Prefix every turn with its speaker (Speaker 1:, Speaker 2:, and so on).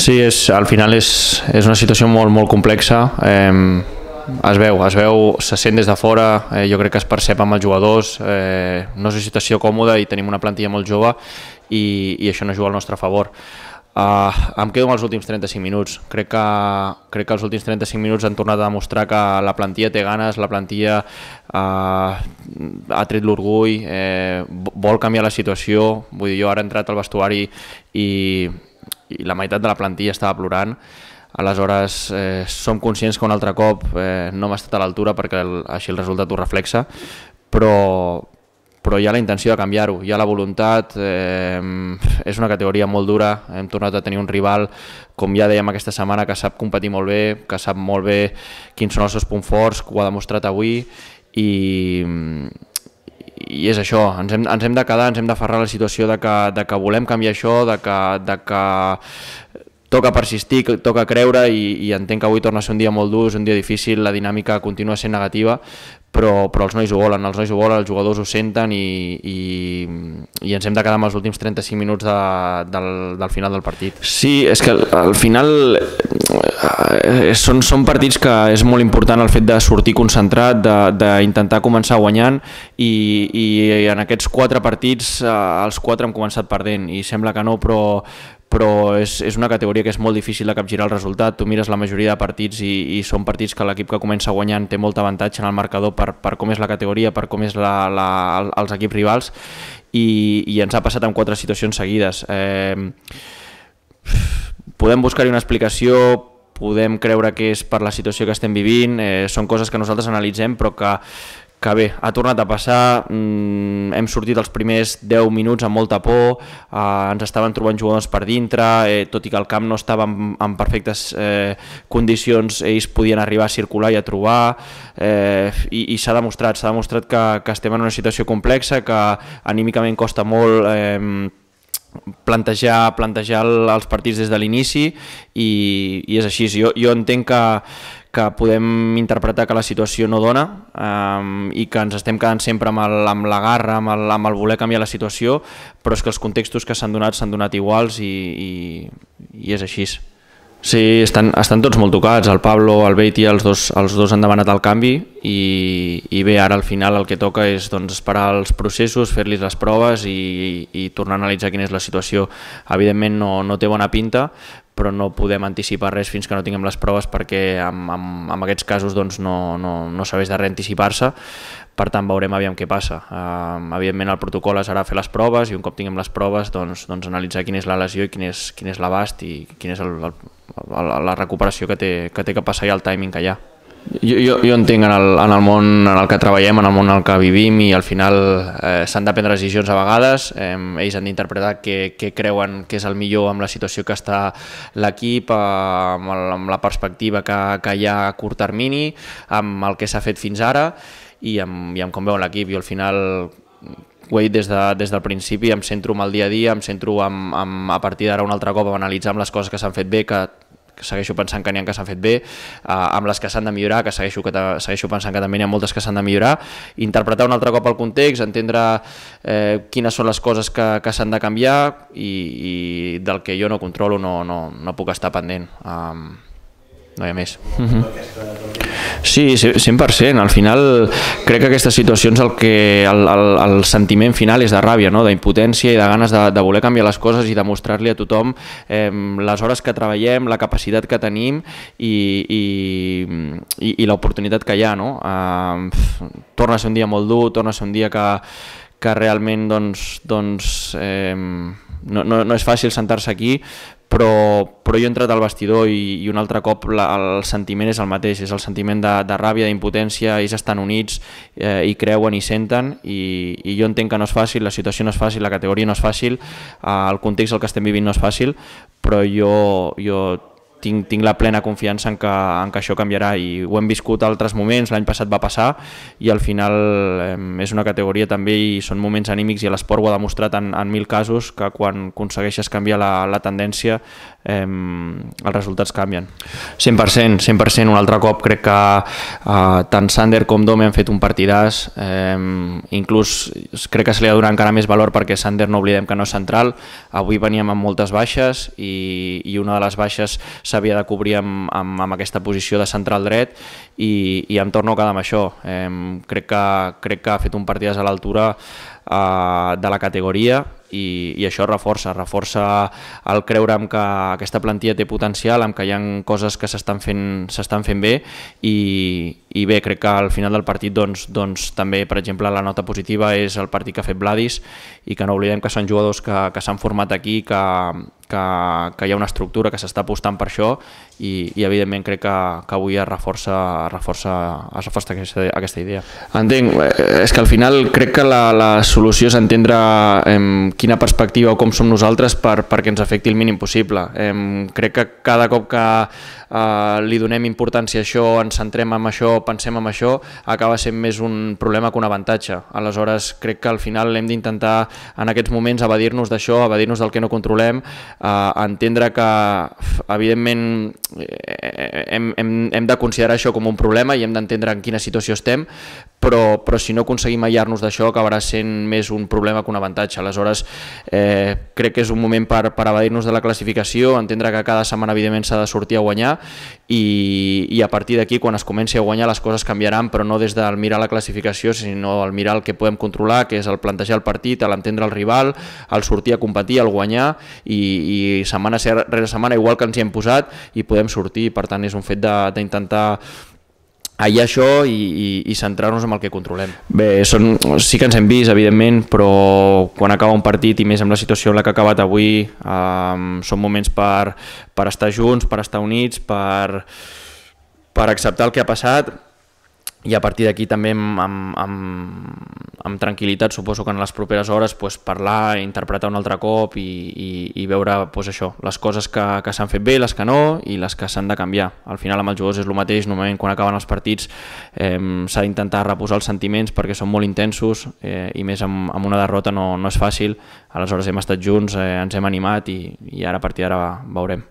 Speaker 1: Sí, és, al final és, és una situació molt, molt complexa. Eh, es veu, es veu, se sent des de fora, eh, jo crec que es percep amb els jugadors, eh, no és una situació còmoda i tenim una plantilla molt jove i, i això no juga al nostre favor. Uh, em quedo amb els últims 35 minuts. Crec que, crec que els últims 35 minuts han tornat a demostrar que la plantilla té ganes, la plantilla uh, ha tret l'orgull, eh, vol canviar la situació. Vull dir, jo ara he entrat al vestuari i, i la meitat de la plantilla estava plorant. Aleshores, eh, som conscients que un altre cop eh, no hem estat a l'altura perquè el, així el resultat ho reflexa, però, però hi ha la intenció de canviar-ho, hi ha la voluntat, eh, és una categoria molt dura, hem tornat a tenir un rival, com ja dèiem aquesta setmana, que sap competir molt bé, que sap molt bé quins són els seus punts forts, que ho ha demostrat avui, i i és això, ens hem, ens hem de quedar, ens hem d'aferrar a la situació de que, de que volem canviar això, de que, de que toca persistir, toca creure i, i entenc que avui torna a ser un dia molt dur, és un dia difícil, la dinàmica continua sent negativa, però, però els nois ho volen, els nois ho volen, els jugadors ho senten i, i, i ens hem de quedar amb els últims 35 minuts de, del, del final del partit. Sí, és que al final eh, són, són partits que és molt important el fet de sortir concentrat, d'intentar començar guanyant i, i en aquests quatre partits eh, els quatre hem començat perdent i sembla que no, però, però és, és una categoria que és molt difícil de capgirar el resultat. Tu mires la majoria de partits i, i són partits que l'equip que comença guanyant té molt avantatge en el marcador per, per com és la categoria, per com és la, la, els equips rivals i, i ens ha passat en quatre situacions seguides. Eh, podem buscar-hi una explicació, podem creure que és per la situació que estem vivint, eh, són coses que nosaltres analitzem però que, que bé, ha tornat a passar, mm, hem sortit els primers 10 minuts amb molta por, eh, ens estaven trobant jugadors per dintre, eh, tot i que el camp no estava en, en perfectes eh, condicions, ells podien arribar a circular i a trobar, eh, i, i s'ha demostrat, s'ha demostrat que, que estem en una situació complexa, que anímicament costa molt... Eh, plantejar plantejar els partits des de l'inici i, i és així. Jo, jo entenc que que podem interpretar que la situació no dona um, i que ens estem quedant sempre amb, el, amb la garra, amb el, amb el voler canviar la situació, però és que els contextos que s'han donat s'han donat iguals i, i, i és així. Sí, estan, estan tots molt tocats, el Pablo, el Beiti, els dos, els dos han demanat el canvi i, i bé, ara al final el que toca és doncs, esperar els processos, fer li les proves i, i, i tornar a analitzar quina és la situació. Evidentment no, no té bona pinta, però no podem anticipar res fins que no tinguem les proves perquè en, en, en aquests casos doncs, no, no, no serveix de reanticipar-se, per tant veurem aviam què passa. Uh, evidentment el protocol ara fer les proves i un cop tinguem les proves doncs, doncs analitzar quina és la lesió i quin és, quin és l'abast i quin és el, el, el, la recuperació que té, que té que passar i el timing que hi ha. Jo, jo, jo entenc en el, en el món en el que treballem, en el món en el que vivim i al final eh, s'han de prendre decisions a vegades, eh, ells han d'interpretar què, què creuen que és el millor amb la situació que està l'equip, eh, amb, amb la perspectiva que, que hi ha a curt termini, amb el que s'ha fet fins ara i amb, i amb com veuen l'equip. i al final ho he dit des, de, des del principi, em centro amb el dia a dia, em centro amb, amb a partir d'ara un altre cop a analitzar amb les coses que s'han fet bé, que que segueixo pensant que n'hi ha que s'han fet bé, eh, amb les que s'han de millorar, que segueixo, que segueixo pensant que també n'hi ha moltes que s'han de millorar, interpretar un altre cop el context, entendre eh, quines són les coses que, que s'han de canviar i, i del que jo no controlo no, no, no puc estar pendent. Eh, um, no hi ha més. Uh -huh. Sí, 100%. Al final crec que aquestes situacions el que el, el, el sentiment final és de ràbia, no? d'impotència i de ganes de, de voler canviar les coses i demostrar-li a tothom eh, les hores que treballem, la capacitat que tenim i, i, i, i l'oportunitat que hi ha. No? Eh, torna a ser un dia molt dur, torna a ser un dia que, que realment doncs, doncs, eh, no, no, no és fàcil sentar-se aquí, però, però jo he entrat al vestidor i, i un altre cop la, el sentiment és el mateix, és el sentiment de, de ràbia, d'impotència, ells estan units eh, i creuen i senten i, i jo entenc que no és fàcil, la situació no és fàcil, la categoria no és fàcil, eh, el context el que estem vivint no és fàcil, però jo, jo tinc, tinc la plena confiança en que, en que això canviarà i ho hem viscut altres moments, l'any passat va passar i al final eh, és una categoria també i són moments anímics i l'esport ho ha demostrat en, en mil casos que quan aconsegueixes canviar la, la tendència eh, els resultats canvien. 100%, 100%, un altre cop crec que eh, tant Sander com Dome han fet un partidàs, eh, inclús crec que se li ha donat encara més valor perquè Sander no oblidem que no és central, avui veníem amb moltes baixes i, i una de les baixes s'havia de cobrir amb, amb, amb aquesta posició de central dret i, i em torno a quedar amb això. Eh, crec, que, crec que ha fet un partit a l'altura eh, de la categoria i, i això reforça, reforça el creure en que aquesta plantilla té potencial, en que hi ha coses que s'estan fent, fent bé i, i bé, crec que al final del partit doncs, doncs, també, per exemple, la nota positiva és el partit que ha fet Vladis i que no oblidem que són jugadors que, que s'han format aquí, que, que, que hi ha una estructura que s'està apostant per això i, i evidentment crec que, que avui es reforça, reforça, es reforça aquesta, aquesta idea. Entenc, eh, és que al final crec que la, la solució és entendre em, quina perspectiva o com som nosaltres per, perquè ens afecti el mínim possible. Em, crec que cada cop que eh, li donem importància a això, ens centrem en això, pensem en això, acaba sent més un problema que un avantatge. Aleshores, crec que al final hem d'intentar en aquests moments evadir-nos d'això, evadir-nos del que no controlem, a entendre que evidentment eh, hem, hem, hem de considerar això com un problema i hem d'entendre en quina situació estem però, però si no aconseguim aïllar-nos d'això acabarà sent més un problema que un avantatge. Aleshores, eh, crec que és un moment per, per evadir-nos de la classificació, entendre que cada setmana evidentment s'ha de sortir a guanyar i, i a partir d'aquí, quan es comenci a guanyar, les coses canviaran, però no des del mirar la classificació, sinó al mirar el que podem controlar, que és el plantejar el partit, l'entendre el rival, el sortir a competir, el guanyar i, i setmana rere setmana, igual que ens hi hem posat, i podem sortir. Per tant, és un fet d'intentar allà això i, i, i centrar-nos en el que controlem. Bé, són, sí que ens hem vist, evidentment, però quan acaba un partit i més amb la situació en la que ha acabat avui, eh, són moments per, per estar junts, per estar units, per, per acceptar el que ha passat, i a partir d'aquí també amb, amb, amb, amb tranquil·litat suposo que en les properes hores pues, parlar, interpretar un altre cop i, i, i veure pues, això, les coses que, que s'han fet bé, les que no i les que s'han de canviar. Al final amb els jugadors és el mateix, normalment quan acaben els partits eh, s'ha d'intentar reposar els sentiments perquè són molt intensos eh, i més amb, amb una derrota no, no és fàcil, aleshores hem estat junts, eh, ens hem animat i, i ara a partir d'ara veurem.